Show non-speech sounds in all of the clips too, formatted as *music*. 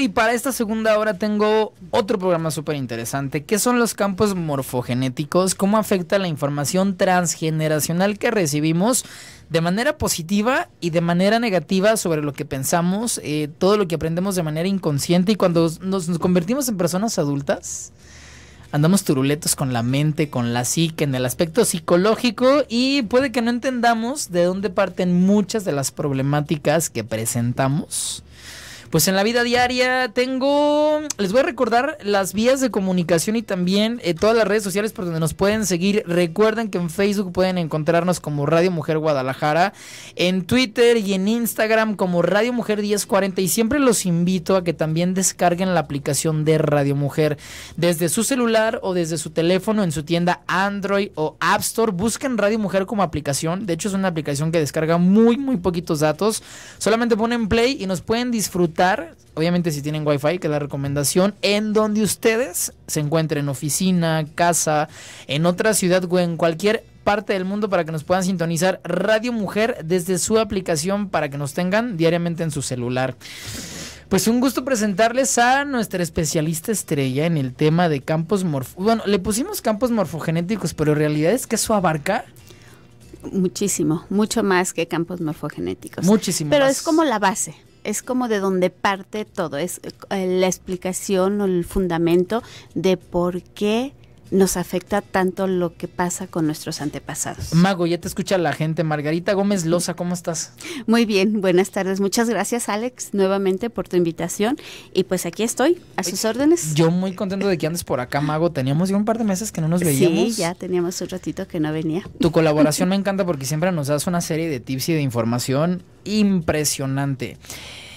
y para esta segunda hora tengo otro programa súper interesante. que son los campos morfogenéticos? ¿Cómo afecta la información transgeneracional que recibimos de manera positiva y de manera negativa sobre lo que pensamos, eh, todo lo que aprendemos de manera inconsciente y cuando nos convertimos en personas adultas? andamos turuletos con la mente, con la psique, en el aspecto psicológico y puede que no entendamos de dónde parten muchas de las problemáticas que presentamos pues en la vida diaria tengo, les voy a recordar las vías de comunicación y también eh, todas las redes sociales por donde nos pueden seguir. Recuerden que en Facebook pueden encontrarnos como Radio Mujer Guadalajara, en Twitter y en Instagram como Radio Mujer 1040 y siempre los invito a que también descarguen la aplicación de Radio Mujer desde su celular o desde su teléfono en su tienda Android o App Store. Busquen Radio Mujer como aplicación. De hecho es una aplicación que descarga muy, muy poquitos datos. Solamente ponen play y nos pueden disfrutar obviamente si tienen wifi, que la recomendación, en donde ustedes se encuentren, oficina, casa, en otra ciudad o en cualquier parte del mundo para que nos puedan sintonizar Radio Mujer desde su aplicación para que nos tengan diariamente en su celular. Pues un gusto presentarles a nuestra especialista estrella en el tema de campos morfogenéticos Bueno, le pusimos campos morfogenéticos, pero en realidad es que eso abarca... Muchísimo, mucho más que campos morfogenéticos. Muchísimo. Pero es como la base es como de donde parte todo, es eh, la explicación o el fundamento de por qué nos afecta tanto lo que pasa con nuestros antepasados. Mago, ya te escucha la gente. Margarita Gómez Losa, ¿cómo estás? Muy bien, buenas tardes. Muchas gracias, Alex, nuevamente por tu invitación. Y pues aquí estoy, a sus órdenes. Yo muy contento de que andes por acá, Mago. Teníamos ya un par de meses que no nos veíamos. Sí, ya teníamos un ratito que no venía. Tu colaboración *laughs* me encanta porque siempre nos das una serie de tips y de información impresionante.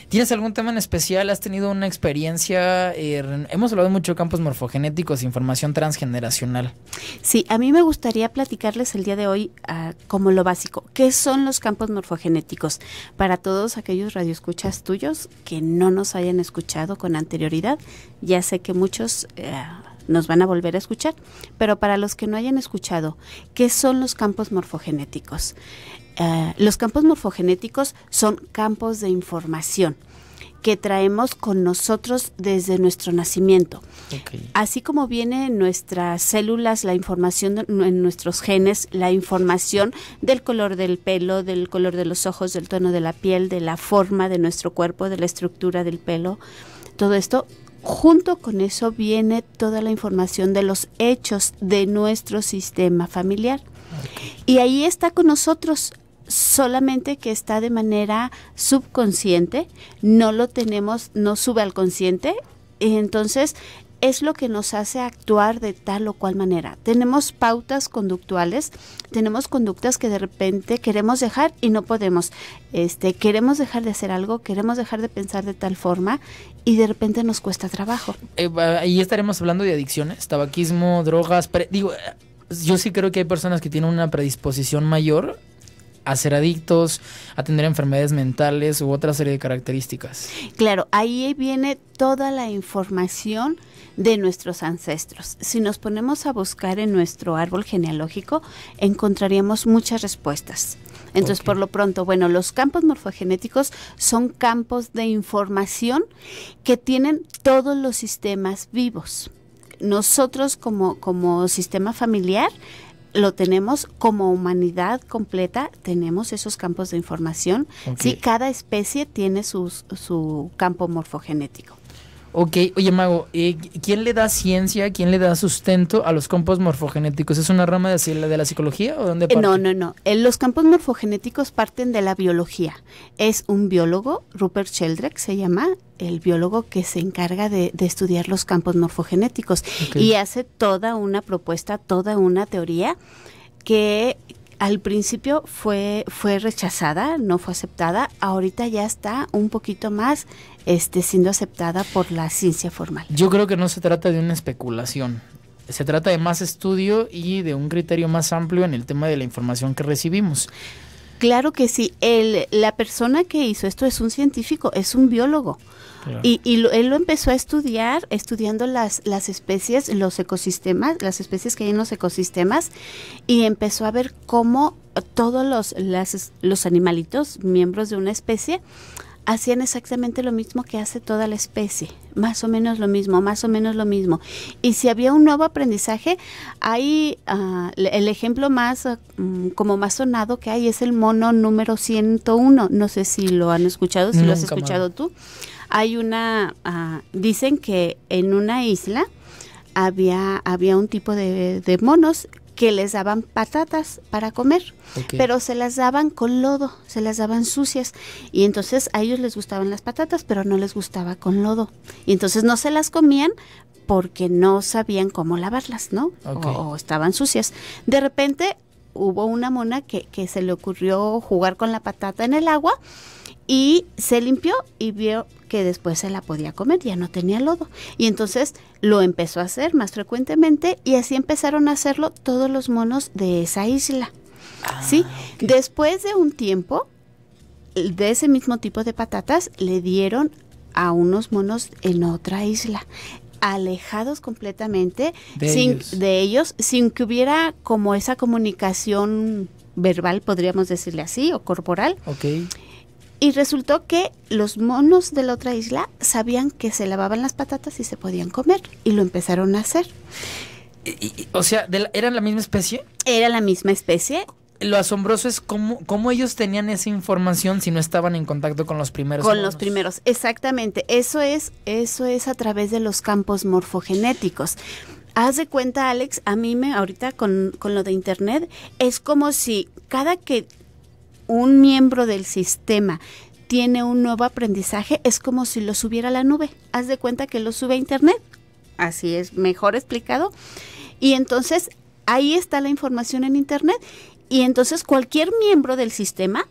¿Tienes algún tema en especial? ¿Has tenido una experiencia? Eh, hemos hablado mucho de campos morfogenéticos, información transgeneracional. Sí, a mí me gustaría platicarles el día de hoy ah, como lo básico. ¿Qué son los campos morfogenéticos? Para todos aquellos radioescuchas tuyos que no nos hayan escuchado con anterioridad, ya sé que muchos... Eh, nos van a volver a escuchar. Pero para los que no hayan escuchado, ¿qué son los campos morfogenéticos? Eh, los campos morfogenéticos son campos de información que traemos con nosotros desde nuestro nacimiento. Así como viene en nuestras células la información, en nuestros genes, la información del color del pelo, del color de los ojos, del tono de la piel, de la forma de nuestro cuerpo, de la estructura del pelo, todo esto, junto con eso viene toda la información de los hechos de nuestro sistema familiar. Y ahí está con nosotros solamente que está de manera subconsciente, no lo tenemos, no sube al consciente, y entonces es lo que nos hace actuar de tal o cual manera. Tenemos pautas conductuales, tenemos conductas que de repente queremos dejar y no podemos. Este, queremos dejar de hacer algo, queremos dejar de pensar de tal forma y de repente nos cuesta trabajo. Eh, ahí estaremos hablando de adicciones, tabaquismo, drogas, digo, eh, yo sí creo que hay personas que tienen una predisposición mayor a ser adictos, a tener enfermedades mentales u otra serie de características. Claro, ahí viene toda la información de nuestros ancestros. Si nos ponemos a buscar en nuestro árbol genealógico, encontraríamos muchas respuestas. Entonces, por lo pronto, bueno, los campos morfogenéticos son campos de información que tienen todos los sistemas vivos nosotros como, como sistema familiar lo tenemos como humanidad completa, tenemos esos campos de información. si Sí, cada especie tiene su campo morfogenético. Ok, oye Mago, eh, ¿quién le da ciencia, quién le da sustento a los campos morfogenéticos? ¿Es una rama de, de la psicología o dónde eh, parte? No, no, no. Eh, los campos morfogenéticos parten de la biología. Es un biólogo, Rupert Sheldrake se llama, el biólogo que se encarga de, de estudiar los campos morfogenéticos y hace toda una propuesta, toda una teoría que al principio fue, fue rechazada, no fue aceptada, ahorita ya está un poquito más este, siendo aceptada por la ciencia formal. Yo creo que no se trata de una especulación, se trata de más estudio y de un criterio más amplio en el tema de la información que recibimos. Claro que sí. El, la persona que hizo esto es un científico, es un biólogo. Y, él lo empezó a estudiar, estudiando las, las especies, los ecosistemas, las especies que hay en los ecosistemas, y empezó a ver cómo todos los, los animalitos, miembros de una especie, hacían exactamente lo mismo que hace toda la especie, más o menos lo mismo, más o menos lo mismo. Y si había un nuevo aprendizaje, hay ah, el ejemplo más ah, mm, como más sonado que hay es el mono número 101, no sé si lo han escuchado, si lo has escuchado tú. Hay una ah, dicen que en una isla había había un tipo de, de monos que les daban patatas para comer, pero se las daban con lodo, se las daban sucias. Y entonces a ellos les gustaban las patatas, pero no les gustaba con lodo. Y entonces no se las comían porque no sabían cómo lavarlas, ¿no? O, estaban sucias. De repente hubo una mona que, que, se le ocurrió jugar con la patata en el agua y se limpió y vio que después se la podía comer, ya no tenía lodo. Y entonces lo empezó a hacer más frecuentemente y así empezaron a hacerlo todos los monos de esa isla. Ah, después de un tiempo, de ese mismo tipo de patatas le dieron a unos monos en otra isla alejados completamente de, sin, ellos. de ellos, sin que hubiera como esa comunicación verbal, podríamos decirle así, o corporal. Okay. Y resultó que los monos de la otra isla sabían que se lavaban las patatas y se podían comer y lo empezaron a hacer. o sea, de la, ¿eran la misma especie? Era la misma especie. Lo asombroso es cómo, cómo, ellos tenían esa información si no estaban en contacto con los primeros. Con los primeros, exactamente. Eso es, eso es a través de los campos morfogenéticos. Haz de cuenta, Alex, a mí me ahorita con, con lo de internet, es como si cada que un miembro del sistema tiene un nuevo aprendizaje, es como si lo subiera a la nube. Haz de cuenta que lo sube a Internet. Así es, mejor explicado. Y entonces ahí está la información en Internet. Y entonces cualquier miembro del sistema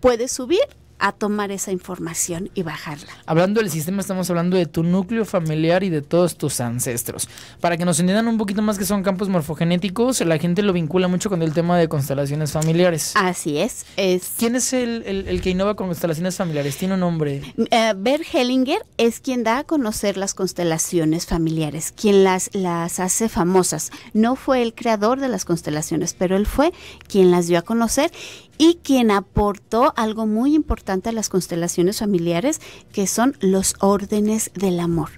puede subir a tomar esa información y bajarla. Hablando del sistema, estamos hablando de tu núcleo familiar y de todos tus ancestros. Para que nos entiendan un poquito más que son campos morfogenéticos, la gente lo vincula mucho con el tema de constelaciones familiares. Así es. es... ¿Quién es el, el, que innova con constelaciones familiares? Tiene un nombre. Uh, Bert Hellinger es quien da a conocer las constelaciones familiares, quien las, las hace famosas. No fue el creador de las constelaciones, pero él fue quien las dio a conocer y quien aportó algo muy importante a las constelaciones familiares, que son los órdenes del amor.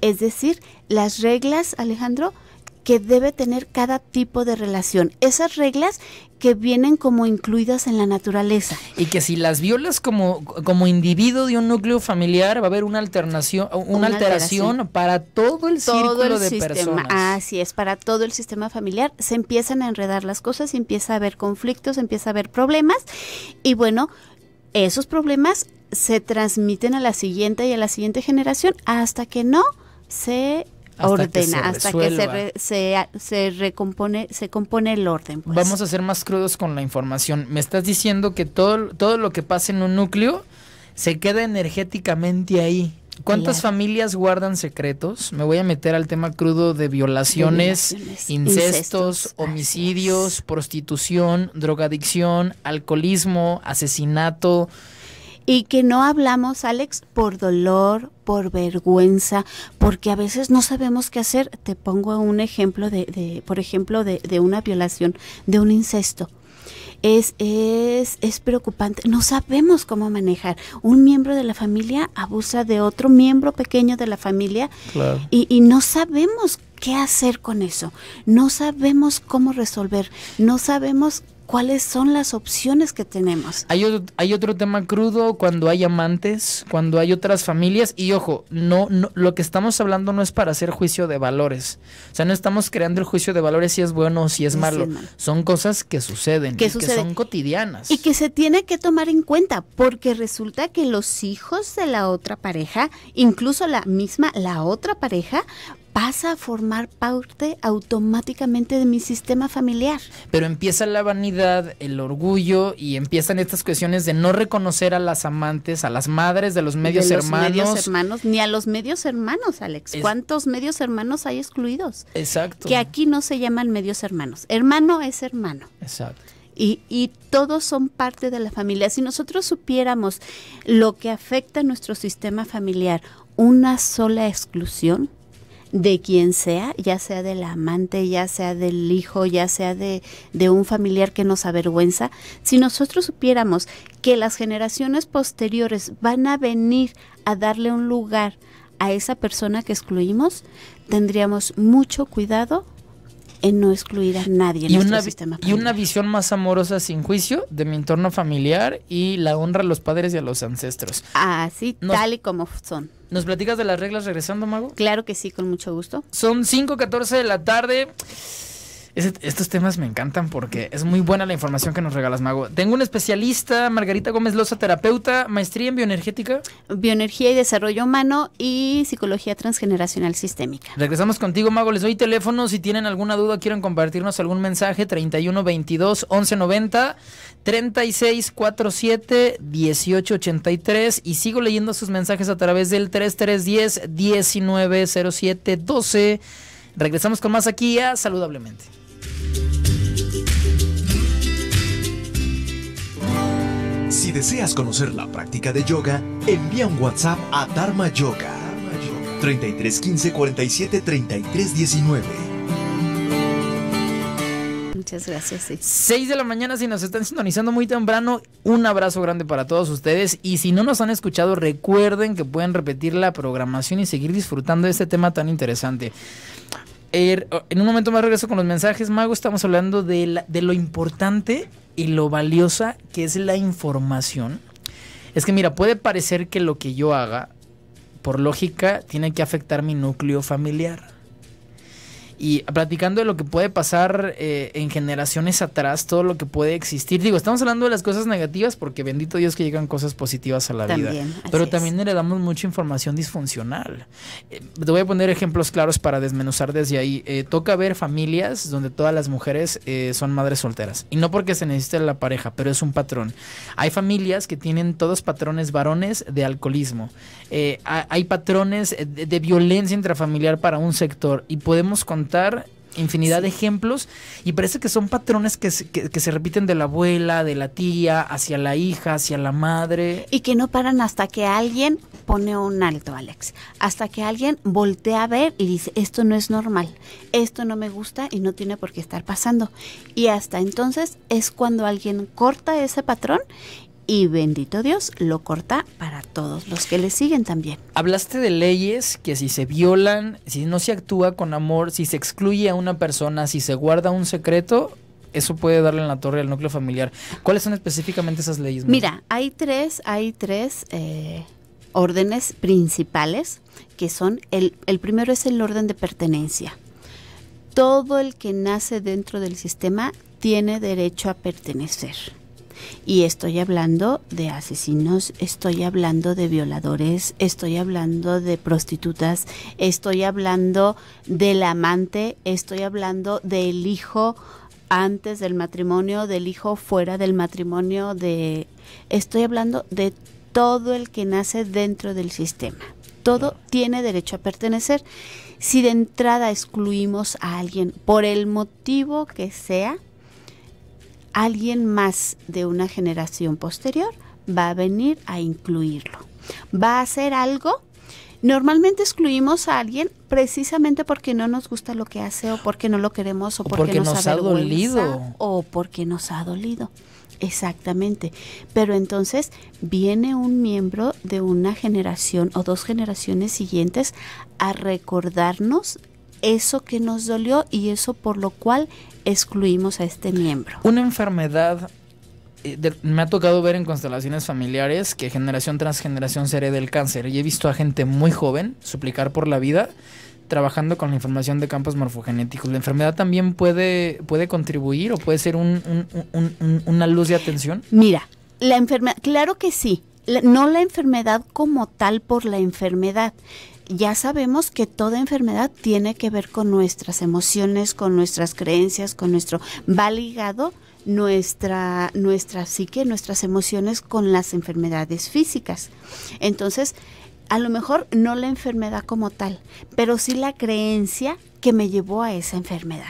Es decir, las reglas, Alejandro, que debe tener cada tipo de relación. Esas reglas que vienen como incluidas en la naturaleza. Y que si las violas como, como individuo de un núcleo familiar, va a haber una alternación, una, alteración, para todo el círculo de sistema. personas. Así es, para todo el sistema familiar se empiezan a enredar las cosas, empieza a haber conflictos, empieza a haber problemas. Y bueno, esos problemas se transmiten a la siguiente y a la siguiente generación hasta que no se ordena, hasta que, se, se, recompone, se compone el orden. Pues. Vamos a ser más crudos con la información. Me estás diciendo que todo, todo lo que pasa en un núcleo se queda energéticamente ahí. ¿Cuántas familias guardan secretos? Me voy a meter al tema crudo de violaciones, incestos, homicidios, prostitución, drogadicción, alcoholismo, asesinato y que no hablamos, Alex, por dolor, por vergüenza, porque a veces no sabemos qué hacer. Te pongo un ejemplo de, por ejemplo, de, una violación, de un incesto. Es, es, es, preocupante. No sabemos cómo manejar. Un miembro de la familia abusa de otro miembro pequeño de la familia y, y, no sabemos qué hacer con eso. No sabemos cómo resolver. No sabemos cuáles son las opciones que tenemos. Hay otro, tema crudo cuando hay amantes, cuando hay otras familias y ojo, no, no lo que estamos hablando no es para hacer juicio de valores. O sea, no estamos creando el juicio de valores si es bueno o si es malo. son cosas que suceden, que son cotidianas. Y que se tiene que tomar en cuenta porque resulta que los hijos de la otra pareja, incluso la misma la otra pareja, pasa a formar parte automáticamente de mi sistema familiar. Pero empieza la vanidad, el orgullo y empiezan estas cuestiones de no reconocer a las amantes, a las madres de los medios los hermanos. medios hermanos, ni a los medios hermanos, Alex. ¿Cuántos medios hermanos hay excluidos? Exacto. Que aquí no se llaman medios hermanos. Hermano es hermano. Exacto. Y, y, todos son parte de la familia. Si nosotros supiéramos lo que afecta a nuestro sistema familiar, una sola exclusión, de quien sea, ya sea del amante, ya sea del hijo, ya sea de, de un familiar que nos avergüenza, si nosotros supiéramos que las generaciones posteriores van a venir a darle un lugar a esa persona que excluimos, tendríamos mucho cuidado en no excluir a nadie en y una, sistema Y una visión más amorosa sin juicio de mi entorno familiar y la honra a los padres y a los ancestros. Así, tal y como son. ¿Nos platicas de las reglas regresando, Mago? Claro que sí, con mucho gusto. Son 5.14 de la tarde estos temas me encantan porque es muy buena la información que nos regalas, Mago. Tengo un especialista, Margarita Gómez Loza, terapeuta, maestría en bioenergética. Bioenergía y desarrollo humano y psicología transgeneracional sistémica. Regresamos contigo, Mago. Les doy teléfono. Si tienen alguna duda, quieren compartirnos algún mensaje, 31 22 11 90 36 47 18 83. Y sigo leyendo sus mensajes a través del 3310 1907 12. Regresamos con más aquí a Saludablemente. Si deseas conocer la práctica de yoga, envía un WhatsApp a Dharma Yoga 15 47 33 19. Muchas gracias. 6 de la mañana, si nos están sintonizando muy temprano, un abrazo grande para todos ustedes. Y si no nos han escuchado, recuerden que pueden repetir la programación y seguir disfrutando de este tema tan interesante. Er, en un momento más regreso con los mensajes, Mago. Estamos hablando de, de lo importante y lo valiosa que es la información. Es que, mira, puede parecer que lo que yo haga, por lógica, tiene que afectar mi núcleo familiar y platicando de lo que puede pasar eh, en generaciones atrás, todo lo que puede existir. Digo, estamos hablando de las cosas negativas porque bendito Dios que llegan cosas positivas a la vida. Pero también le damos mucha información disfuncional. Eh, te voy a poner ejemplos claros para desmenuzar desde ahí. Eh, toca ver familias donde todas las mujeres son madres solteras. Y no porque se necesite la pareja, pero es un patrón. Hay familias que tienen todos patrones varones de alcoholismo. hay patrones de, de violencia intrafamiliar para un sector y podemos contar infinidad de ejemplos y parece que son patrones que se, que se, repiten de la abuela, de la tía, hacia la hija, hacia la madre. Y que no paran hasta que alguien pone un alto, Alex, hasta que alguien voltea a ver y dice, esto no es normal, esto no me gusta y no tiene por qué estar pasando. Y hasta entonces es cuando alguien corta ese patrón y bendito Dios lo corta para todos los que le siguen también. Hablaste de leyes que si se violan, si no se actúa con amor, si se excluye a una persona, si se guarda un secreto, eso puede darle en la torre al núcleo familiar. ¿Cuáles son específicamente esas leyes? Mira, hay tres, hay tres eh, órdenes principales que son, el, el primero es el orden de pertenencia. Todo el que nace dentro del sistema tiene derecho a pertenecer. Y estoy hablando de asesinos, estoy hablando de violadores, estoy hablando de prostitutas, estoy hablando del amante, estoy hablando del hijo antes del matrimonio, del hijo fuera del matrimonio, de estoy hablando de todo el que nace dentro del sistema. Todo tiene derecho a pertenecer. Si de entrada excluimos a alguien por el motivo que sea, alguien más de una generación posterior va a venir a incluirlo. Va a hacer algo. Normalmente excluimos a alguien precisamente porque no nos gusta lo que hace o porque no lo queremos o, porque, nos, nos ha dolido o porque nos ha dolido. Exactamente. Pero entonces viene un miembro de una generación o dos generaciones siguientes a recordarnos eso que nos dolió y eso por lo cual excluimos a este miembro. Una enfermedad eh, me ha tocado ver en constelaciones familiares que generación tras generación se hereda el cáncer y he visto a gente muy joven suplicar por la vida trabajando con la información de campos morfogenéticos. ¿La enfermedad también puede, puede contribuir o puede ser una luz de atención? Mira, la enfermedad, claro que sí, no la enfermedad como tal por la enfermedad, ya sabemos que toda enfermedad tiene que ver con nuestras emociones, con nuestras creencias, con nuestro... va ligado nuestra, nuestra psique, nuestras emociones con las enfermedades físicas. Entonces, a lo mejor no la enfermedad como tal, pero sí la creencia que me llevó a esa enfermedad.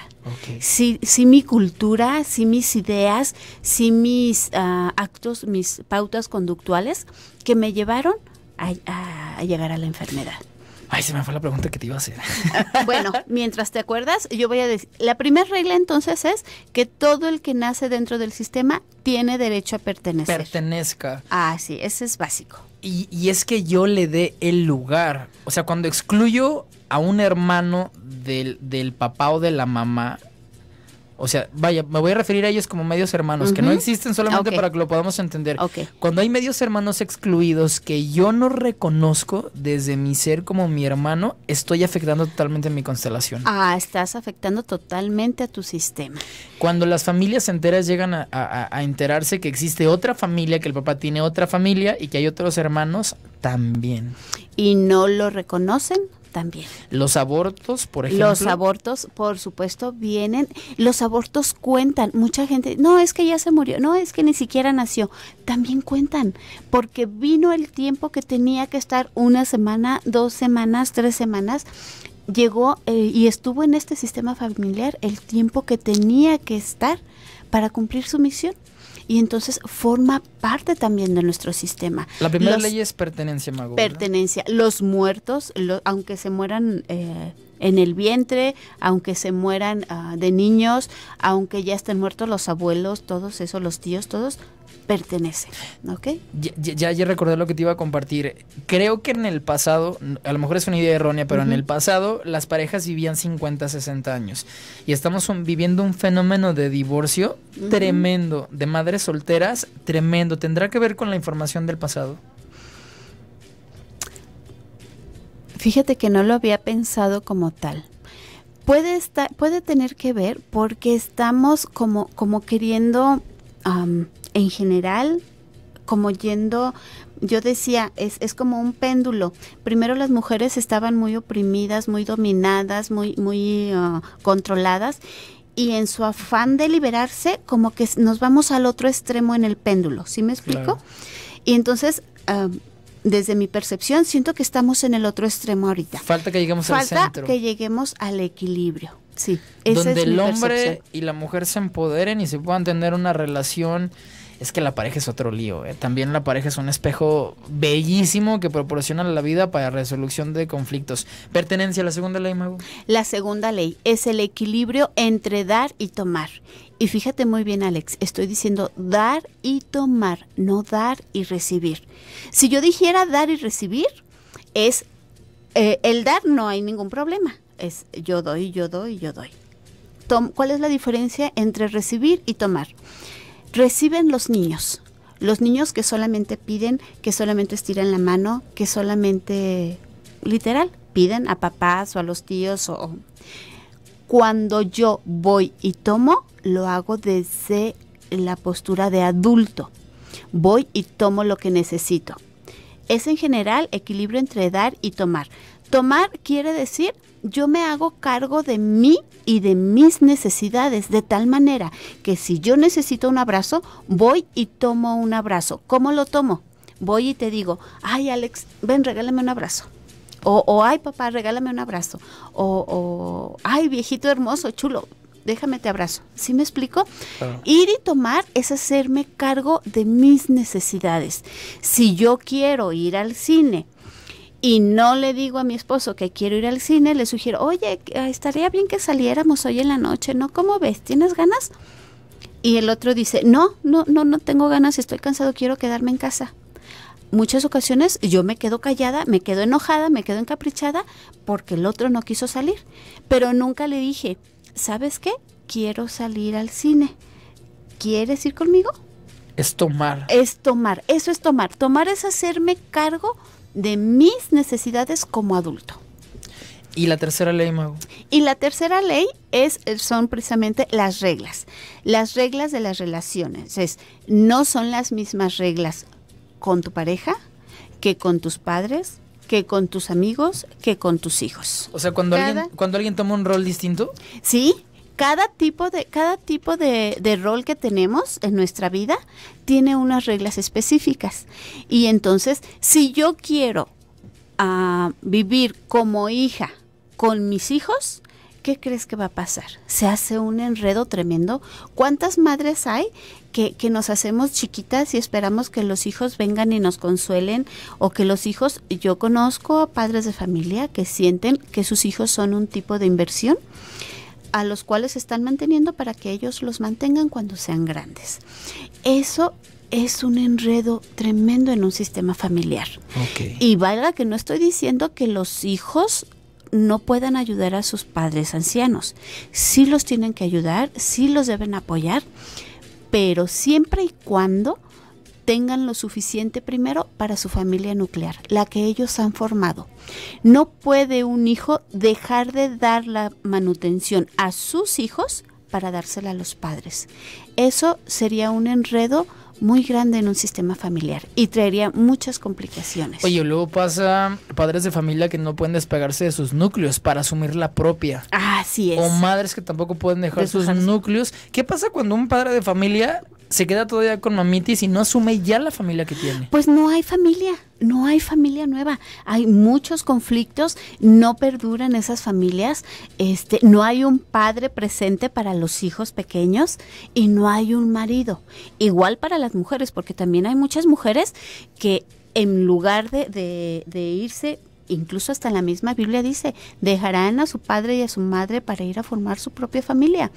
Sí Si, si, mi cultura, si mis ideas, si mis ah, actos, mis pautas conductuales que me llevaron a llegar a la enfermedad. Ay, se me fue la pregunta que te iba a hacer. *laughs* Bueno, mientras te acuerdas, yo voy a decir, la primera regla entonces es que todo el que nace dentro del sistema tiene derecho a pertenecer. Pertenezca. Ah, sí, ese es básico. Y, es que yo le dé el lugar. O sea, cuando excluyo a un hermano del, del papá o de la mamá, o sea, vaya, me voy a referir a ellos como medios hermanos, que no existen solamente para que lo podamos entender. Cuando hay medios hermanos excluidos que yo no reconozco desde mi ser como mi hermano, estoy afectando totalmente mi constelación. Ah, estás afectando totalmente a tu sistema. Cuando las familias enteras llegan a enterarse que existe otra familia, que el papá tiene otra familia y que hay otros hermanos, también. ¿Y no lo reconocen? también. Los abortos, por ejemplo. Los abortos, por supuesto, vienen, los abortos cuentan. Mucha gente, no, es que ya se murió, no, es que ni siquiera nació. También cuentan, porque vino el tiempo que tenía que estar una semana, dos semanas, tres semanas llegó eh, y estuvo en este sistema familiar el tiempo que tenía que estar para cumplir su misión y entonces forma parte también de nuestro sistema. La primera ley es pertenencia, Mago. Pertenencia. Los muertos, aunque se mueran... Eh, en el vientre, aunque se mueran ah, de niños, aunque ya estén muertos los abuelos, todos esos, los tíos, todos pertenecen, ¿ok? Ya, ya, recordé lo que te iba a compartir. Creo que en el pasado, a lo mejor es una idea errónea, pero en el pasado las parejas vivían 50, 60 años. Y estamos viviendo un fenómeno de divorcio tremendo, de madres solteras tremendo. ¿Tendrá que ver con la información del pasado? Fíjate que no lo había pensado como tal. Puede, estar, puede tener que ver porque estamos como, como queriendo, en general, como yendo, yo decía, es, como un péndulo. Primero las mujeres estaban muy oprimidas, muy dominadas, muy, muy ah, controladas y en su afán de liberarse, como que nos vamos al otro extremo en el péndulo, ¿sí me explico? Y entonces, desde mi percepción, siento que estamos en el otro extremo ahorita. Falta que lleguemos al centro. que lleguemos al equilibrio. Sí, es el hombre y la mujer se empoderen y se puedan tener una relación es que la pareja es otro lío. Eh. También la pareja es un espejo bellísimo que proporciona la vida para resolución de conflictos. Pertenencia a la segunda ley, Mago. La segunda ley es el equilibrio entre dar y tomar. Y fíjate muy bien, Alex, estoy diciendo dar y tomar, no dar y recibir. Si yo dijera dar y recibir, es eh, el dar no hay ningún problema. Es yo doy, yo doy, yo doy. Tom, ¿Cuál es la diferencia entre recibir y tomar? reciben los niños. Los niños que solamente piden, que solamente estiran la mano, que solamente, literal, piden a papás o a los tíos o... Cuando yo voy y tomo, lo hago desde la postura de adulto. Voy y tomo lo que necesito. Es en general equilibrio entre dar y tomar. Tomar quiere decir yo me hago cargo de mí y de mis necesidades, de tal manera que si yo necesito un abrazo, voy y tomo un abrazo. ¿Cómo lo tomo? Voy y te digo, ay Alex, ven, regálame un abrazo. O, o ay papá, regálame un abrazo. O, o, ay viejito hermoso, chulo, déjame te abrazo. ¿Sí me explico? Ir y tomar es hacerme cargo de mis necesidades. Si yo quiero ir al cine, y no le digo a mi esposo que quiero ir al cine, le sugiero, oye, ah, estaría bien que saliéramos hoy en la noche, ¿no? ¿Cómo ves? ¿Tienes ganas? Y el otro dice, no, no, no, no tengo ganas, estoy cansado, quiero quedarme en casa. Muchas ocasiones yo me quedo callada, me quedo enojada, me quedo encaprichada porque el otro no quiso salir. Pero nunca le dije, ¿sabes qué? Quiero salir al cine. ¿Quieres ir conmigo? Es tomar. Es tomar, eso es tomar. Tomar es hacerme cargo de mis necesidades como adulto. ¿Y la tercera ley, Y la tercera ley es, eh, son precisamente las reglas. Las reglas de las relaciones. Es, no son las mismas reglas con tu pareja que con tus padres, que con tus amigos, que con tus hijos. O sea, cuando, alguien, cuando alguien toma un rol distinto. Sí, cada tipo de cada tipo de, rol que tenemos en nuestra vida tiene unas reglas específicas y entonces si yo quiero a ah, vivir como hija con mis hijos ¿Qué crees que va a pasar? Se hace un enredo tremendo. ¿Cuántas madres hay que, que, nos hacemos chiquitas y esperamos que los hijos vengan y nos consuelen o que los hijos, yo conozco a padres de familia que sienten que sus hijos son un tipo de inversión a los cuales están manteniendo para que ellos los mantengan cuando sean grandes. Eso es un enredo tremendo en un sistema familiar. Y valga que no estoy diciendo que los hijos no puedan ayudar a sus padres ancianos. Sí los tienen que ayudar, sí los deben apoyar, pero siempre y cuando tengan lo suficiente primero para su familia nuclear, la que ellos han formado. No puede un hijo dejar de dar la manutención a sus hijos para dársela a los padres. Eso sería un enredo muy grande en un sistema familiar y traería muchas complicaciones. Oye, luego pasa padres de familia que no pueden despegarse de sus núcleos para asumir la propia. Así es. O madres que tampoco pueden dejar sus núcleos. ¿Qué pasa cuando un padre de familia se queda todavía con mamitis y no asume ya la familia que tiene. Pues no hay familia, no hay familia nueva. Hay muchos conflictos, no perduran esas familias, este, no hay un padre presente para los hijos pequeños y no hay un marido. Igual para las mujeres, porque también hay muchas mujeres que en lugar de, irse incluso hasta la misma Biblia dice, dejarán a su padre y a su madre para ir a formar su propia familia.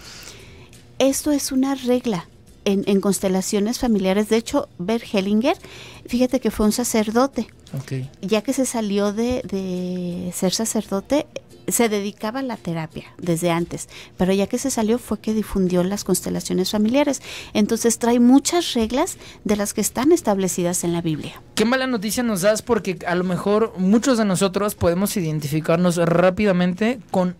Esto es una regla en, constelaciones familiares. De hecho, Bert Hellinger, fíjate que fue un sacerdote. Ya que se salió de, de ser sacerdote, se dedicaba a la terapia desde antes, pero ya que se salió fue que difundió las constelaciones familiares. Entonces trae muchas reglas de las que están establecidas en la Biblia. Qué mala noticia nos das porque a lo mejor muchos de nosotros podemos identificarnos rápidamente con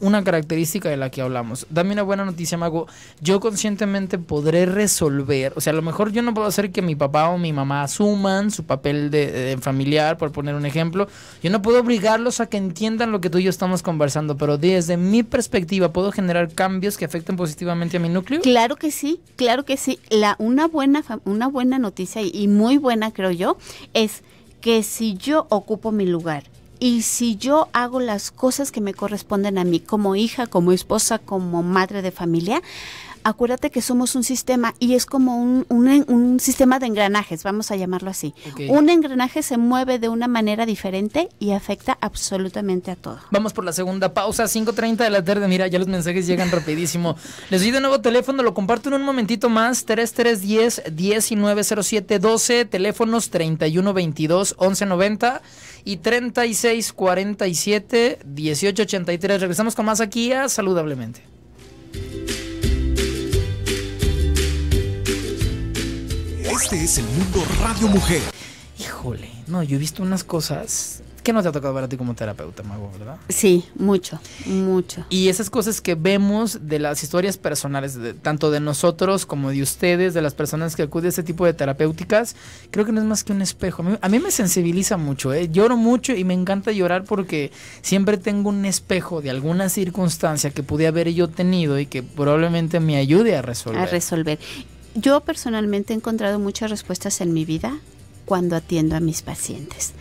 una característica de la que hablamos. Dame una buena noticia, Mago. Yo conscientemente podré resolver, o sea, a lo mejor yo no puedo hacer que mi papá o mi mamá asuman su papel de, familiar, por poner un ejemplo. Yo no puedo obligarlos a que entiendan lo que tú y yo estamos conversando, pero desde mi perspectiva, ¿puedo generar cambios que afecten positivamente a mi núcleo? Claro que sí, claro que sí. La, una, buena, una buena noticia y muy buena, creo yo, es que si yo ocupo mi lugar, y si yo hago las cosas que me corresponden a mí como hija, como esposa, como madre de familia, acuérdate que somos un sistema y es como un, un, sistema de engranajes, vamos a llamarlo así. Un engranaje se mueve de una manera diferente y afecta absolutamente a todo. Vamos por la segunda pausa, 5.30 de la tarde. Mira, ya los mensajes llegan rapidísimo. Les doy de nuevo teléfono, lo comparto en un momentito más. 3310-1907-12, teléfonos 3122-1190 y 3647 1883. Regresamos con más aquí a Saludablemente. Este es el mundo Radio Mujer. Híjole, no, yo he visto unas cosas ¿Qué nos ha tocado ver ti como terapeuta, Mago, verdad? Sí, mucho, mucho. Y esas cosas que vemos de las historias personales, de, tanto de nosotros como de ustedes, de las personas que acuden a este tipo de terapéuticas, creo que no es más que un espejo. A mí, me sensibiliza mucho, ¿eh? lloro mucho y me encanta llorar porque siempre tengo un espejo de alguna circunstancia que pude haber yo tenido y que probablemente me ayude a resolver. A resolver. Yo personalmente he encontrado muchas respuestas en mi vida cuando atiendo a mis pacientes.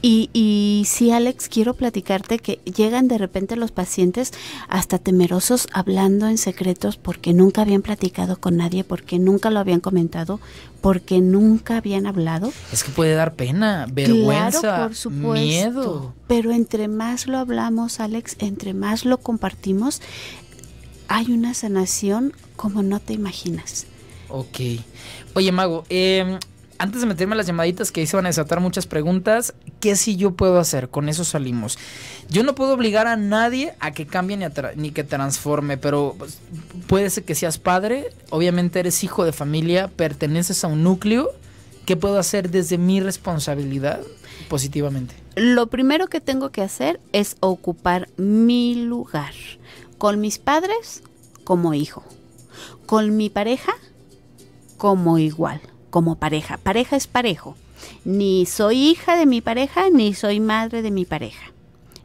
Y, y sí, Alex, quiero platicarte que llegan de repente los pacientes hasta temerosos hablando en secretos porque nunca habían platicado con nadie, porque nunca lo habían comentado, porque nunca habían hablado. Es que puede dar pena, vergüenza, miedo. Pero entre más lo hablamos, Alex, entre más lo compartimos, hay una sanación como no te imaginas. Ok. Oye, Mago, eh, antes de meterme las llamaditas que ahí se van a desatar muchas preguntas, ¿qué si yo puedo hacer? Con eso salimos. Yo no puedo obligar a nadie a que cambie ni que transforme, pero pues, puede ser que seas padre, obviamente eres hijo de familia, perteneces a un núcleo. ¿Qué puedo hacer desde mi responsabilidad positivamente? Lo primero que tengo que hacer es ocupar mi lugar con mis padres como hijo, con mi pareja como igual como pareja. Pareja es parejo. Ni soy hija de mi pareja, ni soy madre de mi pareja.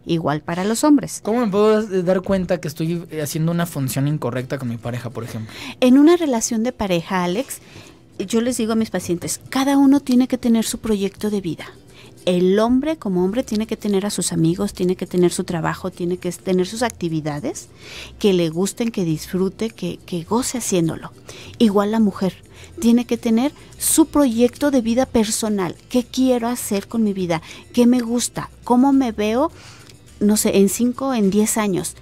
Igual para los hombres. ¿Cómo me puedo dar cuenta que estoy eh, haciendo una función incorrecta con mi pareja, por ejemplo? En una relación de pareja, Alex, yo les digo a mis pacientes, cada uno tiene que tener su proyecto de vida el hombre como hombre tiene que tener a sus amigos, tiene que tener su trabajo, tiene que tener sus actividades que le gusten, que disfrute, que, goce haciéndolo. Igual la mujer tiene que tener su proyecto de vida personal. ¿Qué quiero hacer con mi vida? ¿Qué me gusta? ¿Cómo me veo? No sé, en 5, en 10 años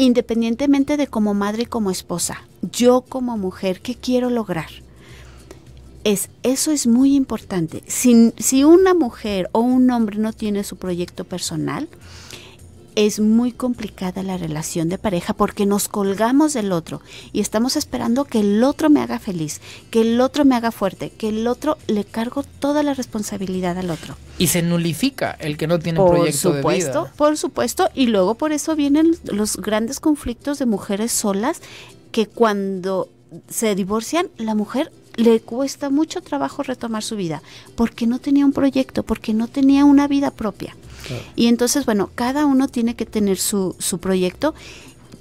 independientemente de como madre y como esposa, yo como mujer, ¿qué quiero lograr? es, eso es muy importante. Si, una mujer o un hombre no tiene su proyecto personal, es muy complicada la relación de pareja porque nos colgamos del otro y estamos esperando que el otro me haga feliz, que el otro me haga fuerte, que el otro le cargo toda la responsabilidad al otro. Y se nulifica el que no tiene proyecto supuesto, de vida. Por supuesto, y luego por eso vienen los grandes conflictos de mujeres solas que cuando se divorcian, la mujer le cuesta mucho trabajo retomar su vida porque no tenía un proyecto, porque no tenía una vida propia. Y entonces, bueno, cada uno tiene que tener su, su proyecto,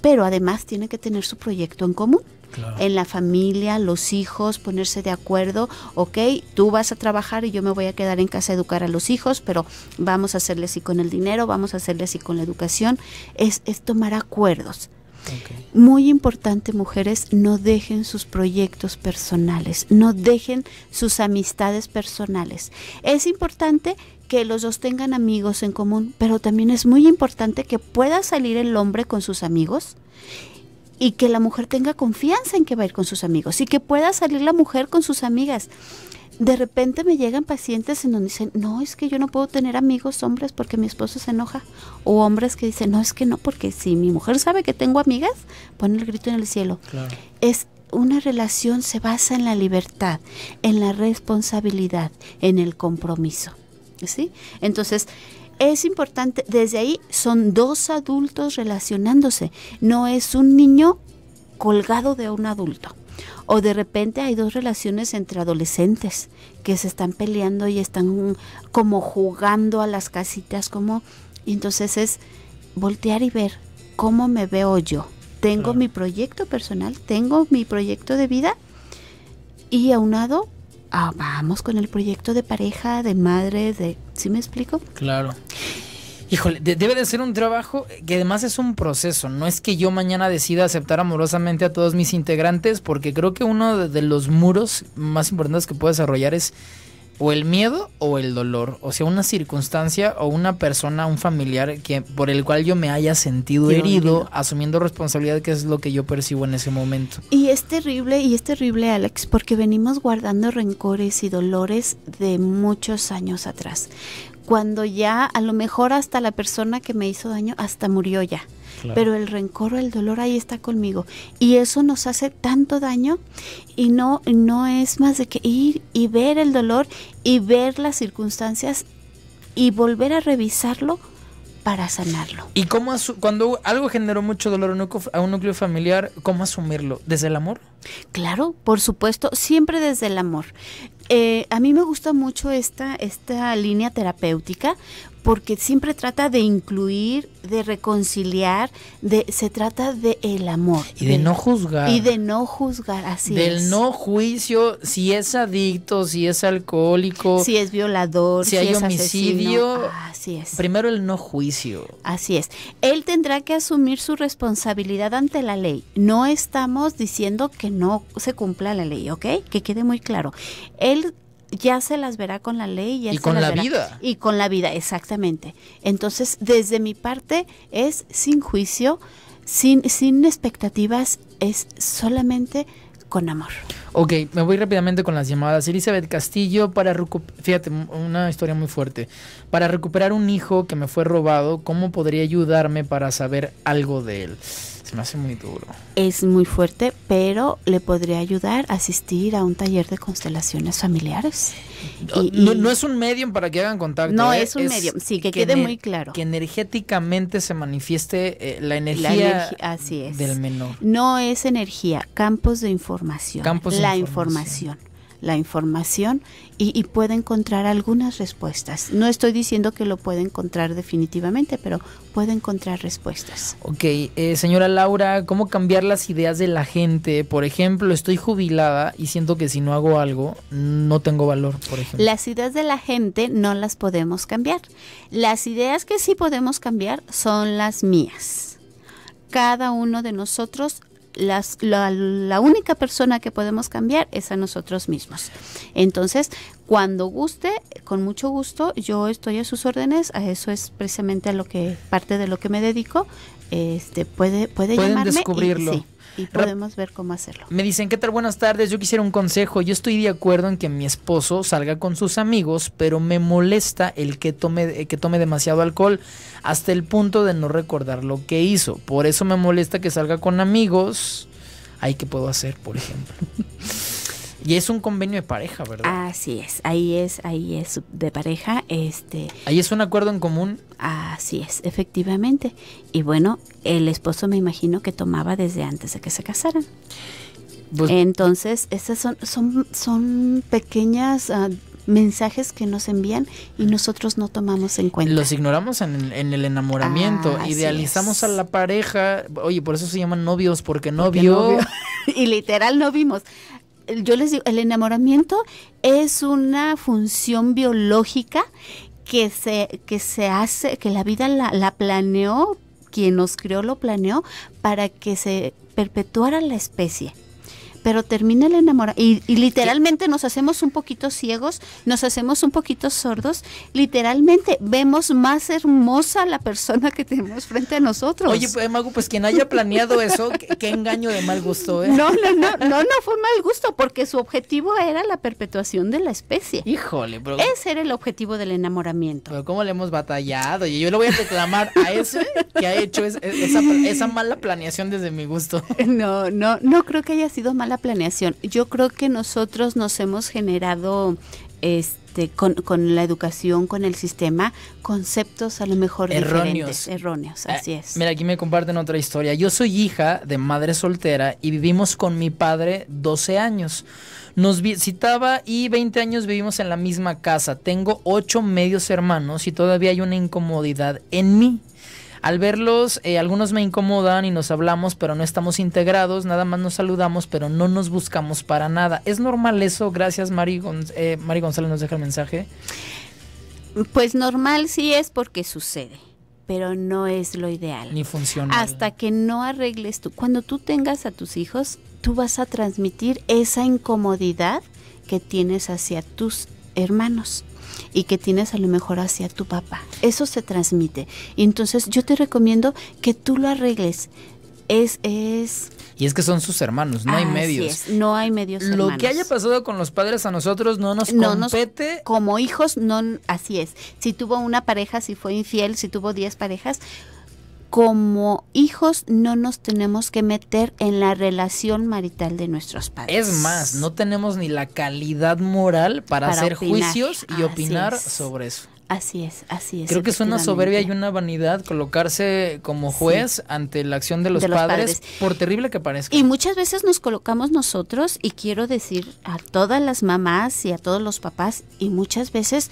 pero además tiene que tener su proyecto en común. en la familia, los hijos, ponerse de acuerdo, ok, tú vas a trabajar y yo me voy a quedar en casa a educar a los hijos, pero vamos a hacerle así con el dinero, vamos a hacerle así con la educación, es, es tomar acuerdos. Muy importante, mujeres, no dejen sus proyectos personales, no dejen sus amistades personales. Es importante que los dos tengan amigos en común, pero también es muy importante que pueda salir el hombre con sus amigos y que la mujer tenga confianza en que va a ir con sus amigos y que pueda salir la mujer con sus amigas. De repente me llegan pacientes en donde dicen, no, es que yo no puedo tener amigos hombres porque mi esposo se enoja. O hombres que dicen, no, es que no, porque si mi mujer sabe que tengo amigas, pone el grito en el cielo. Es una relación se basa en la libertad, en la responsabilidad, en el compromiso. ¿Sí? Entonces, es importante, desde ahí son dos adultos relacionándose, no es un niño colgado de un adulto. O de repente hay dos relaciones entre adolescentes que se están peleando y están como jugando a las casitas, como... Y entonces es voltear y ver cómo me veo yo. Tengo mi proyecto personal, tengo mi proyecto de vida y a un lado ah, vamos con el proyecto de pareja, de madre, de... ¿Sí me explico? Claro. Híjole, debe de ser un trabajo que además es un proceso. No es que yo mañana decida aceptar amorosamente a todos mis integrantes, porque creo que uno de, los muros más importantes que puedo desarrollar es o el miedo o el dolor. O sea, una circunstancia o una persona, un familiar que por el cual yo me haya sentido herido, asumiendo responsabilidad, que es lo que yo percibo en ese momento. Y es terrible, y es terrible, Alex, porque venimos guardando rencores y dolores de muchos años atrás cuando ya a lo mejor hasta la persona que me hizo daño hasta murió ya. Pero el rencor o el dolor ahí está conmigo. Y eso nos hace tanto daño y no, no es más de que ir y ver el dolor y ver las circunstancias y volver a revisarlo para sanarlo. ¿Y cómo cuando algo generó mucho dolor a un núcleo familiar, cómo asumirlo? ¿Desde el amor? Claro, por supuesto, siempre desde el amor. Eh, a mí me gusta mucho esta, esta línea terapéutica porque siempre trata de incluir, de reconciliar, de se trata de el amor y de, no juzgar y de no juzgar, así del no juicio si es adicto, si es alcohólico, si es violador, si, hay homicidio, así es. Primero el no juicio. Así es. Él tendrá que asumir su responsabilidad ante la ley. No estamos diciendo que no se cumpla la ley, ¿ok? Que quede muy claro. Él ya se las verá con la ley. y con la vida. Y con la vida, exactamente. Entonces, desde mi parte es sin juicio, sin, sin expectativas, es solamente con amor. Ok, me voy rápidamente con las llamadas. Elizabeth Castillo, para fíjate, una historia muy fuerte. Para recuperar un hijo que me fue robado, ¿cómo podría ayudarme para saber algo de él? hace muy duro. Es muy fuerte, pero le podría ayudar a asistir a un taller de constelaciones familiares. No, y, no, es un medio para que hagan contacto. No, ¿eh? es un medium, sí, que, quede muy claro. Que energéticamente se manifieste eh, la energía así es. del menor. No es energía, campos de información. Campos de la información la información y, puede encontrar algunas respuestas. No estoy diciendo que lo puede encontrar definitivamente, pero puede encontrar respuestas. Ok, eh, señora Laura, ¿cómo cambiar las ideas de la gente? Por ejemplo, estoy jubilada y siento que si no hago algo, no tengo valor, por ejemplo. Las ideas de la gente no las podemos cambiar. Las ideas que sí podemos cambiar son las mías cada uno de nosotros las, la, única persona que podemos cambiar es a nosotros mismos. Entonces, cuando guste, con mucho gusto, yo estoy a sus órdenes, a eso es precisamente a lo que parte de lo que me dedico. Este puede puede Pueden llamarme descubrirlo y podemos ver cómo hacerlo. Me dicen, ¿qué tal? Buenas tardes, yo quisiera un consejo. Yo estoy de acuerdo en que mi esposo salga con sus amigos, pero me molesta el que tome, eh, que tome demasiado alcohol hasta el punto de no recordar lo que hizo. Por eso me molesta que salga con amigos. ¿Hay ¿qué puedo hacer, por ejemplo? *laughs* Y es un convenio de pareja, ¿verdad? Así es, ahí es, ahí es de pareja, este. Ahí es un acuerdo en común. Así es, efectivamente. Y bueno, el esposo me imagino que tomaba desde antes de que se casaran. Pues, Entonces, esas son, son, son pequeñas ah, mensajes que nos envían y nosotros no tomamos en cuenta. Los ignoramos en, el enamoramiento, idealizamos a la pareja, oye, por eso se llaman novios, porque no *laughs* y literal no vimos yo les digo, el enamoramiento es una función biológica que se, que se hace, que la vida la, la planeó, quien nos creó lo planeó para que se perpetuara la especie pero termina el enamorado, Y, literalmente nos hacemos un poquito ciegos, nos hacemos un poquito sordos, literalmente vemos más hermosa la persona que tenemos frente a nosotros. Oye, pues, pues quien haya planeado eso, qué, engaño de mal gusto, ¿eh? No, no, no, no, no fue mal gusto, porque su objetivo era la perpetuación de la especie. Híjole, bro. Ese era el objetivo del enamoramiento. Pero cómo le hemos batallado, y yo le voy a reclamar a ese que ha hecho esa mala planeación desde mi gusto. *laughs* No, no, no creo que haya sido mala planeación. Yo creo que nosotros nos hemos generado este con, la educación, con el sistema, conceptos a lo mejor erróneos. erróneos, ah, así es. Mira, aquí me comparten otra historia. Yo soy hija de madre soltera y vivimos con mi padre 12 años. Nos visitaba y 20 años vivimos en la misma casa. Tengo ocho medios hermanos y todavía hay una incomodidad en mí. Al verlos, eh, algunos me incomodan y nos hablamos, pero no estamos integrados, nada más nos saludamos, pero no nos buscamos para nada. ¿Es normal eso? Gracias, Mari, eh, Mari González nos deja el mensaje. Pues normal sí es porque sucede pero no es lo ideal. Ni funciona. Hasta que no arregles tú. Cuando tú tengas a tus hijos, tú vas a transmitir esa incomodidad que tienes hacia tus hermanos y que tienes a lo mejor hacia tu papá. Eso se transmite. Entonces yo te recomiendo que tú lo arregles. Es, es y es que son sus hermanos, no hay medios. no hay medios. Lo que haya pasado con los padres a nosotros no nos no compete. como hijos, no. Así es. Si tuvo una pareja, si fue infiel, si tuvo 10 parejas, como hijos no nos tenemos que meter en la relación marital de nuestros padres. Es más, no tenemos ni la calidad moral para, hacer juicios y opinar sobre eso. Así es, así es. Creo que es una soberbia y una vanidad colocarse como juez ante la acción de, los, padres, por terrible que parezca. Y muchas veces nos colocamos nosotros, y quiero decir a todas las mamás y a todos los papás, y muchas veces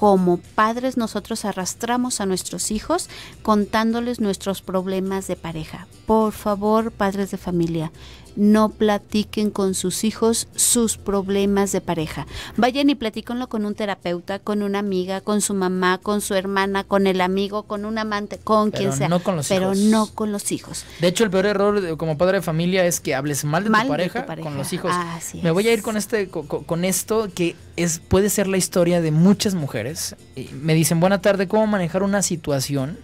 como padres nosotros arrastramos a nuestros hijos contándoles nuestros problemas de pareja. Por favor, padres de familia, no platiquen con sus hijos sus problemas de pareja. Vayan y platíquenlo con un terapeuta, con una amiga, con su mamá, con su hermana, con el amigo, con un amante, con quien sea. pero no con los hijos. De hecho, el peor error como padre de familia es que hables mal de, tu, pareja con los hijos. Me voy a ir con este con, esto que es puede ser la historia de muchas mujeres. Me dicen, "Buena tarde, ¿cómo manejar una situación?"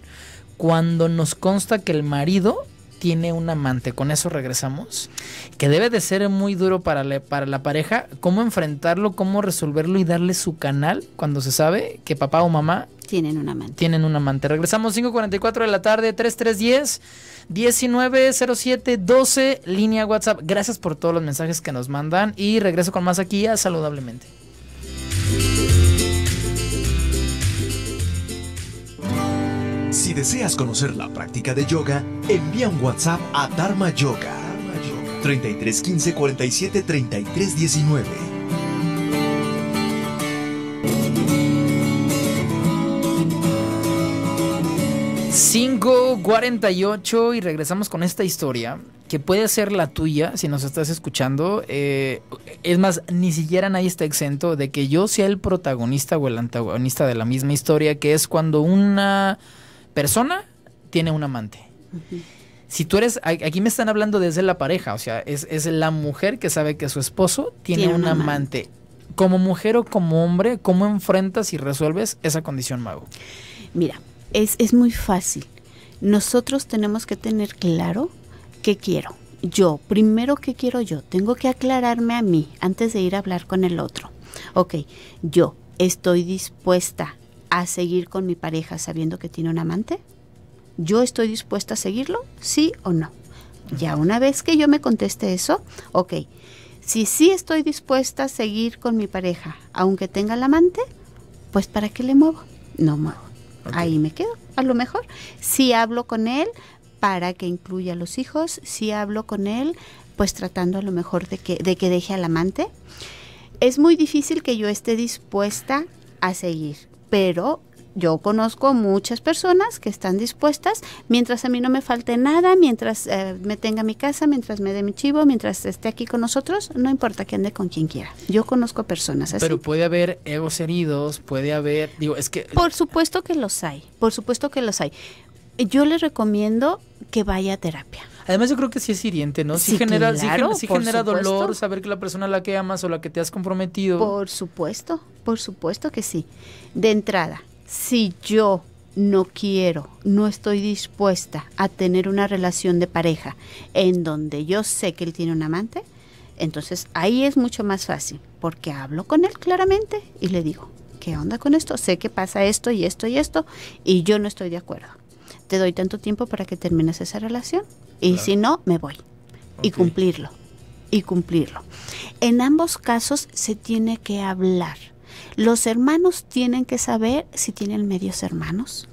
cuando nos consta que el marido tiene un amante, con eso regresamos, que debe de ser muy duro para la, para la pareja, cómo enfrentarlo, cómo resolverlo y darle su canal cuando se sabe que papá o mamá tienen un amante. Tienen un amante. Regresamos 5.44 de la tarde, 3310, 1907, 12, línea WhatsApp. Gracias por todos los mensajes que nos mandan y regreso con más aquí Saludablemente. Si deseas conocer la práctica de yoga, envía un WhatsApp a Dharma Yoga 15 47 33 19. 48 y regresamos con esta historia que puede ser la tuya si nos estás escuchando. Eh, es más, ni siquiera nadie está exento de que yo sea el protagonista o el antagonista de la misma historia, que es cuando una persona tiene un amante. Si tú eres, aquí me están hablando desde la pareja, o sea, es, la mujer que sabe que su esposo tiene, un, amante. Como mujer o como hombre, ¿cómo enfrentas y resuelves esa condición, Mago? Mira, es, es muy fácil. Nosotros tenemos que tener claro qué quiero. Yo, primero, ¿qué quiero yo? Tengo que aclararme a mí antes de ir a hablar con el otro. Ok, yo estoy dispuesta a seguir con mi pareja sabiendo que tiene un amante? ¿Yo estoy dispuesta a seguirlo? ¿Sí o no? Ya una vez que yo me conteste eso, ok, si sí estoy dispuesta a seguir con mi pareja, aunque tenga el amante, pues ¿para qué le muevo? No muevo. Ahí me quedo, a lo mejor. Si hablo con él para que incluya a los hijos, si hablo con él, pues tratando a lo mejor de que, de que deje al amante. Es muy difícil que yo esté dispuesta a seguir pero yo conozco muchas personas que están dispuestas, mientras a mí no me falte nada, mientras eh, me tenga mi casa, mientras me dé mi chivo, mientras esté aquí con nosotros, no importa que ande con quien quiera. Yo conozco personas así. Pero puede haber egos heridos, puede haber, digo, es que... Por supuesto que los hay, por supuesto que los hay. Yo les recomiendo que vaya a terapia. Además, yo creo que sí es hiriente, ¿no? Sí, genera, genera dolor saber que la persona a la que amas o la que te has comprometido. Por supuesto, por supuesto que sí. De entrada, si yo no quiero, no estoy dispuesta a tener una relación de pareja en donde yo sé que él tiene un amante, entonces ahí es mucho más fácil, porque hablo con él claramente y le digo, ¿qué onda con esto? Sé que pasa esto y esto y esto, y yo no estoy de acuerdo. Te doy tanto tiempo para que termines esa relación y si no, me voy. Y cumplirlo, y cumplirlo. En ambos casos se tiene que hablar. Los hermanos tienen que saber si tienen medios hermanos.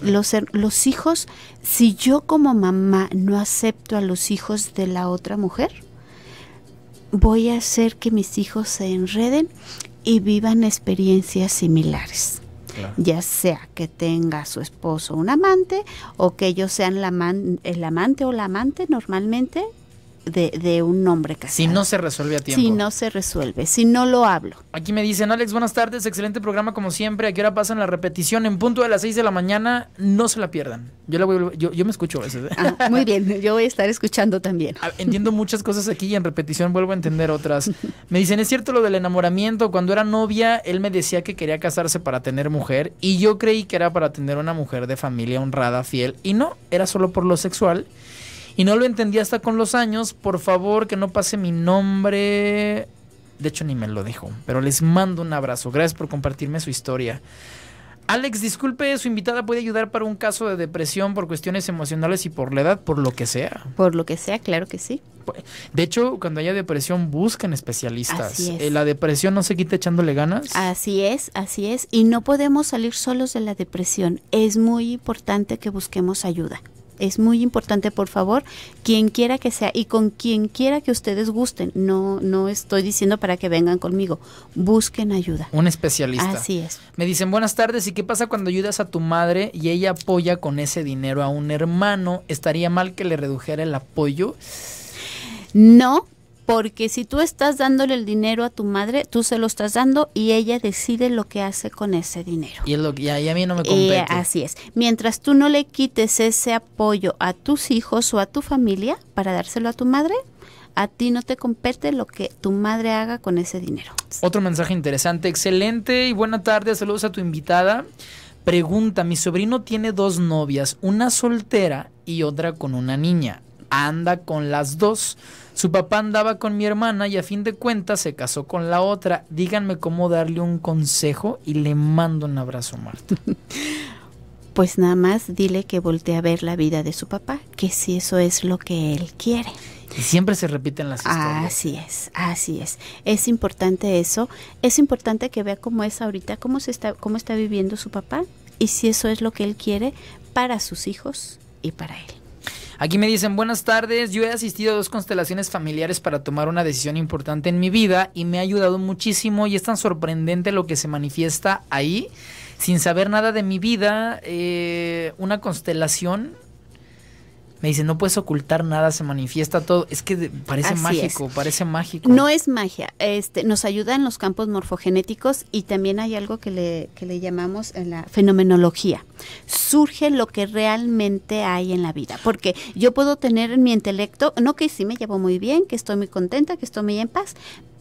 Los, los hijos, si yo como mamá no acepto a los hijos de la otra mujer, voy a hacer que mis hijos se enreden y vivan experiencias similares. Ya sea que tenga su esposo un amante o que ellos sean el amante o la amante normalmente de, un hombre casado. Si no se resuelve a tiempo. Si no se resuelve, si no lo hablo. Aquí me dicen, Alex, buenas tardes, excelente programa como siempre. aquí ahora pasan la repetición? En punto de las 6 de la mañana, no se la pierdan. Yo, la yo, yo me escucho a veces. ¿eh? Ah, muy bien, yo voy a estar escuchando también. Ah, entiendo muchas cosas aquí y en repetición vuelvo a entender otras. Me dicen, es cierto lo del enamoramiento. Cuando era novia, él me decía que quería casarse para tener mujer y yo creí que era para tener una mujer de familia honrada, fiel. Y no, era solo por lo sexual. Y no lo entendí hasta con los años. Por favor, que no pase mi nombre. De hecho, ni me lo dijo. Pero les mando un abrazo. Gracias por compartirme su historia. Alex, disculpe, su invitada puede ayudar para un caso de depresión por cuestiones emocionales y por la edad, por lo que sea. Por lo que sea, claro que sí. Pues, de hecho, cuando haya depresión, busquen especialistas. Así eh, La depresión no se quita echándole ganas. Así es, así es. Y no podemos salir solos de la depresión. Es muy importante que busquemos ayuda. Es muy importante, por favor, quien quiera que sea y con quien quiera que ustedes gusten. No, no estoy diciendo para que vengan conmigo. Busquen ayuda. Un especialista. Así es. Me dicen, buenas tardes, ¿y qué pasa cuando ayudas a tu madre y ella apoya con ese dinero a un hermano? ¿Estaría mal que le redujera el apoyo? No, porque si tú estás dándole el dinero a tu madre, tú se lo estás dando y ella decide lo que hace con ese dinero. Y, es lo, que a, mí no me eh, compete. así es. Mientras tú no le quites ese apoyo a tus hijos o a tu familia para dárselo a tu madre, a ti no te compete lo que tu madre haga con ese dinero. Otro mensaje interesante. Excelente y buena tarde. Saludos a tu invitada. Pregunta, mi sobrino tiene dos novias, una soltera y otra con una niña anda con las dos. Su papá andaba con mi hermana y a fin de cuentas se casó con la otra. Díganme cómo darle un consejo y le mando un abrazo, Marta. *laughs* Pues nada más dile que voltee a ver la vida de su papá, que si eso es lo que él quiere. Y siempre se repiten las historias. Así es, así es. Es importante eso. Es importante que vea cómo es ahorita, cómo, se está, cómo está viviendo su papá y si eso es lo que él quiere para sus hijos y para él. Aquí me dicen, buenas tardes, yo he asistido a dos constelaciones familiares para tomar una decisión importante en mi vida y me ha ayudado muchísimo y es tan sorprendente lo que se manifiesta ahí. Sin saber nada de mi vida, eh, una constelación me dicen, no puedes ocultar nada, se manifiesta todo. Es que parece mágico, parece mágico. No es magia, este, nos ayuda en los campos morfogenéticos y también hay algo que le, que le llamamos en la fenomenología. Surge lo que realmente hay en la vida, porque yo puedo tener en mi intelecto, no que sí me llevo muy bien, que estoy muy contenta, que estoy muy en paz,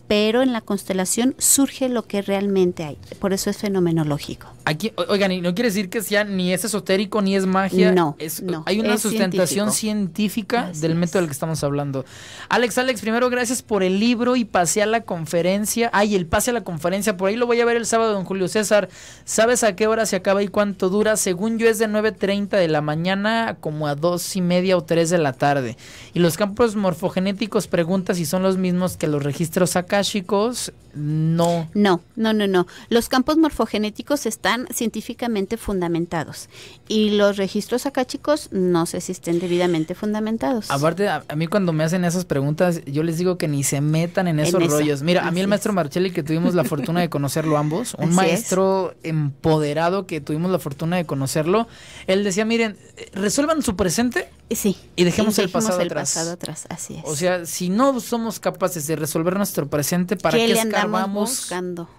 pero en la constelación surge lo que realmente hay. Por eso es fenomenológico. Aquí, oigan, y no quiere decir que sea ni es esotérico ni es magia. No, es, no hay una sustentación científica del método del que estamos hablando. Alex, Alex, primero gracias por el libro y pase a la conferencia. Ay, el pase a la conferencia, por ahí lo voy a ver el sábado, don Julio César. ¿Sabes a qué hora se acaba y cuánto dura? Según yo es de 9.30 de la mañana como a dos y media o 3 de la tarde. Y los campos morfogenéticos pregunta si son los mismos que los registros acá Chicos, no. No, no, no, no. Los campos morfogenéticos están científicamente fundamentados y los registros acá, chicos, no se existen debidamente fundamentados. Aparte, a, mí cuando me hacen esas preguntas, yo les digo que ni se metan en esos rollos. Mira, a mí el maestro Marchelli, que tuvimos la fortuna de conocerlo ambos, un maestro empoderado que tuvimos la fortuna de conocerlo, él decía, miren, eh, resuelvan su presente eh, y dejemos, el, pasado, atrás. atrás. Así es. O sea, si no somos capaces de resolver nuestro presente, ¿para qué, qué buscando?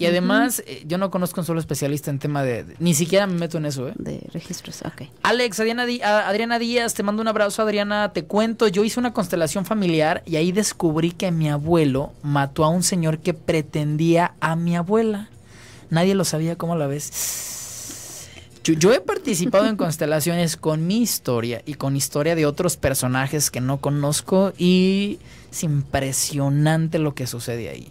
Y además, eh, yo no conozco un solo especialista en tema de, Ni siquiera me meto en eso, ¿eh? De registros, ok. Alex, Adriana, ah, Adriana Díaz, te mando un abrazo, Adriana. Te cuento, yo hice una constelación familiar y ahí descubrí que mi abuelo mató a un señor que pretendía a mi abuela. Nadie lo sabía, ¿cómo la ves? Yo, he participado en constelaciones con mi historia y con historia de otros personajes que no conozco y es impresionante lo que sucede ahí.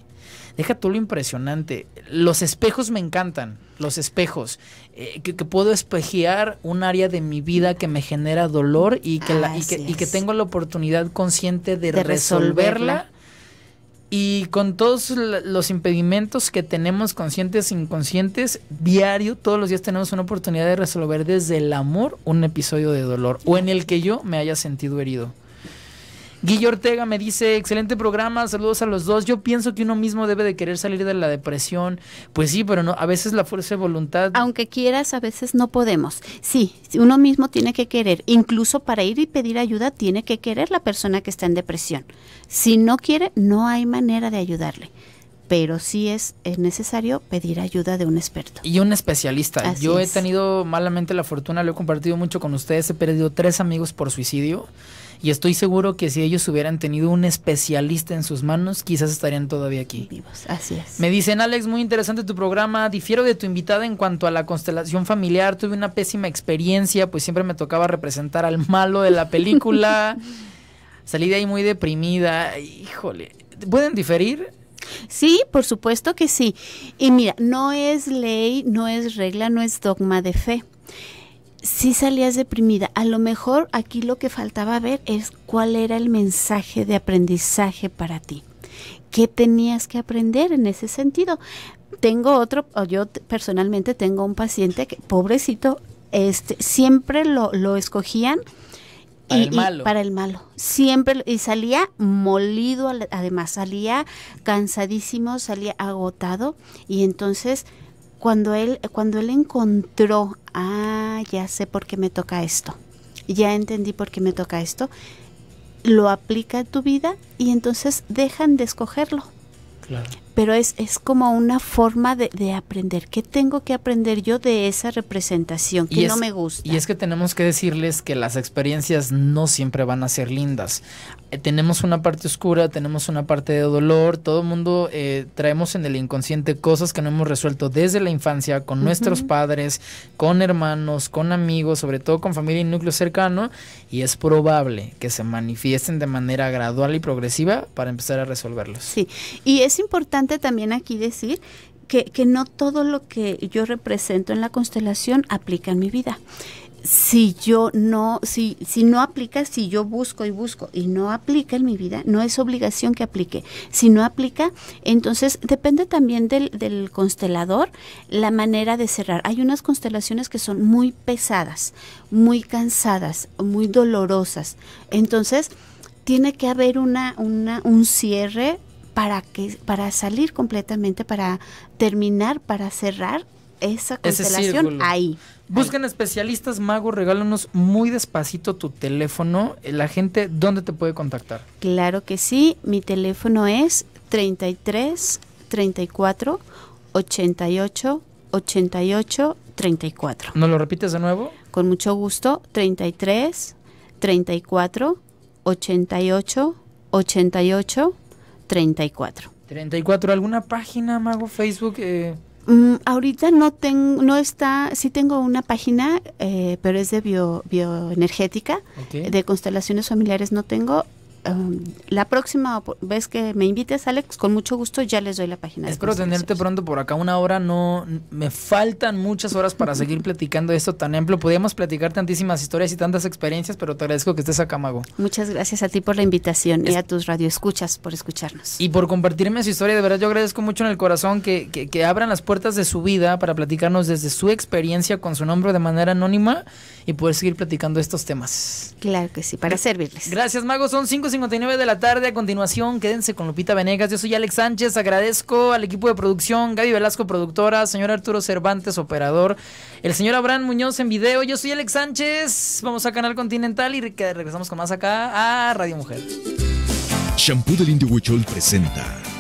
Deja tú lo impresionante. Los espejos me encantan, los espejos. Eh, que, puedo espejear un área de mi vida que me genera dolor y que, ah, tengo la oportunidad consciente de, resolverla y con todos los impedimentos que tenemos, conscientes e inconscientes, diario, todos los días tenemos una oportunidad de resolver desde el amor un episodio de dolor o en el que yo me haya sentido herido guillermo Ortega me dice, excelente programa, saludos a los dos. Yo pienso que uno mismo debe de querer salir de la depresión. Pues sí, pero no, a veces la fuerza de voluntad. Aunque quieras, a veces no podemos. Sí, uno mismo tiene que querer. Incluso para ir y pedir ayuda, tiene que querer la persona que está en depresión. Si no quiere, no hay manera de ayudarle pero sí es, necesario pedir ayuda de un experto. Y un especialista. Yo he tenido malamente la fortuna, lo he compartido mucho con ustedes, he perdido tres amigos por suicidio. Y estoy seguro que si ellos hubieran tenido un especialista en sus manos, quizás estarían todavía aquí. Vivos, así es. Me dicen, Alex, muy interesante tu programa. Difiero de tu invitada en cuanto a la constelación familiar. Tuve una pésima experiencia, pues siempre me tocaba representar al malo de la película. *laughs* Salí de ahí muy deprimida. Híjole. ¿Pueden diferir? Sí, por supuesto que sí. Y mira, no es ley, no es regla, no es dogma de fe. Si salías deprimida. A lo mejor aquí lo que faltaba ver es cuál era el mensaje de aprendizaje para ti. ¿Qué tenías que aprender en ese sentido? Tengo otro, yo personalmente tengo un paciente que, pobrecito, este, siempre lo, lo escogían para, el malo. para el malo. Siempre, y salía molido, además, salía cansadísimo, salía agotado, y entonces cuando él, cuando él encontró, ah, ya sé por qué me toca esto, ya entendí por qué me toca esto, lo aplica a tu vida y entonces dejan de escogerlo. Pero es, es como una forma de, de, aprender. ¿Qué tengo que aprender yo de esa representación que no me gusta? Y es que tenemos que decirles que las experiencias no siempre van a ser lindas tenemos una parte oscura, tenemos una parte de dolor, todo mundo eh, traemos en el inconsciente cosas que no hemos resuelto desde la infancia, con nuestros padres, con hermanos, con amigos, sobre todo con familia y núcleo cercano, y es probable que se manifiesten de manera gradual y progresiva para empezar a resolverlos. Sí, y es importante también aquí decir que, que no todo lo que yo represento en la constelación aplica en mi vida si yo no, si, si no aplica, si yo busco y busco y no aplica en mi vida, no es obligación que aplique. Si no aplica, entonces depende también del, del constelador la manera de cerrar. Hay unas constelaciones que son muy pesadas, muy cansadas, muy dolorosas. Entonces, tiene que haber una, una, un cierre para que para salir completamente, para terminar, para cerrar esa constelación ahí. Busquen especialistas, Mago, regálanos muy despacito tu teléfono. La gente, ¿dónde te puede contactar? Claro que sí, mi teléfono es 33 34 88 88 34. ¿Nos lo repites de nuevo? Con mucho gusto, 33 34 88 88 34. 34. ¿Alguna página, Mago, Facebook? Eh? Mm, ahorita no tengo, no está, sí tengo una página, eh, pero es de bio, bioenergética, de constelaciones familiares no tengo, la próxima vez que me invites, Alex, con mucho gusto ya les doy la página. Espero tenerte pronto por acá. Una hora no. Me faltan muchas horas para *laughs* seguir platicando esto tan amplio. Podríamos platicar tantísimas historias y tantas experiencias, pero te agradezco que estés acá, Mago. Muchas gracias a ti por la invitación y a tus radioescuchas por escucharnos. Y por compartirme su historia. De verdad, yo agradezco mucho en el corazón que, que, que abran las puertas de su vida para platicarnos desde su experiencia con su nombre de manera anónima y poder seguir platicando estos temas. Claro que sí, para servirles. Gracias, Mago. Son cinco 59 de la tarde. A continuación, quédense con Lupita Venegas. Yo soy Alex Sánchez. Agradezco al equipo de producción, Gaby Velasco, productora, señor Arturo Cervantes, operador, el señor Abraham Muñoz en video. Yo soy Alex Sánchez. Vamos a Canal Continental y regresamos con más acá a Radio Mujer. Shampoo del Indio Huichol presenta